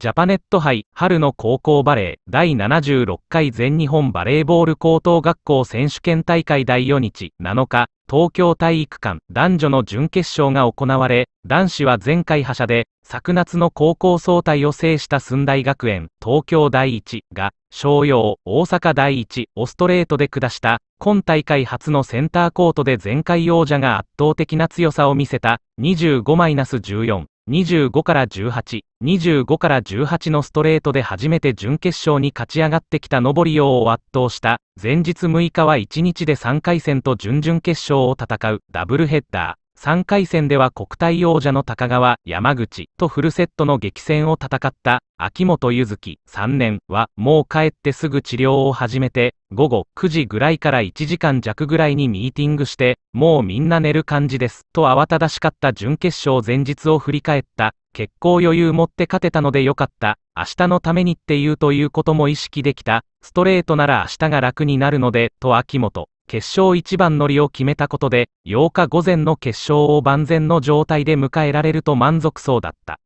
ジャパネット杯春の高校バレー第76回全日本バレーボール高等学校選手権大会第4日7日、東京体育館男女の準決勝が行われ、男子は前回覇者で、昨夏の高校総体を制した駿台学園、東京第一が、商用、大阪第一をストレートで下した、今大会初のセンターコートで前回王者が圧倒的な強さを見せた、25-14 25から18、25から18のストレートで初めて準決勝に勝ち上がってきた上り王を圧倒した、前日6日は1日で3回戦と準々決勝を戦うダブルヘッダー。3回戦では国体王者の高川、山口とフルセットの激戦を戦った秋元柚月3年はもう帰ってすぐ治療を始めて午後9時ぐらいから1時間弱ぐらいにミーティングして、もうみんな寝る感じです、と慌ただしかった準決勝前日を振り返った、結構余裕持って勝てたのでよかった、明日のためにっていうということも意識できた、ストレートなら明日が楽になるので、と秋元。決勝一番乗りを決めたことで、8日午前の決勝を万全の状態で迎えられると満足そうだった。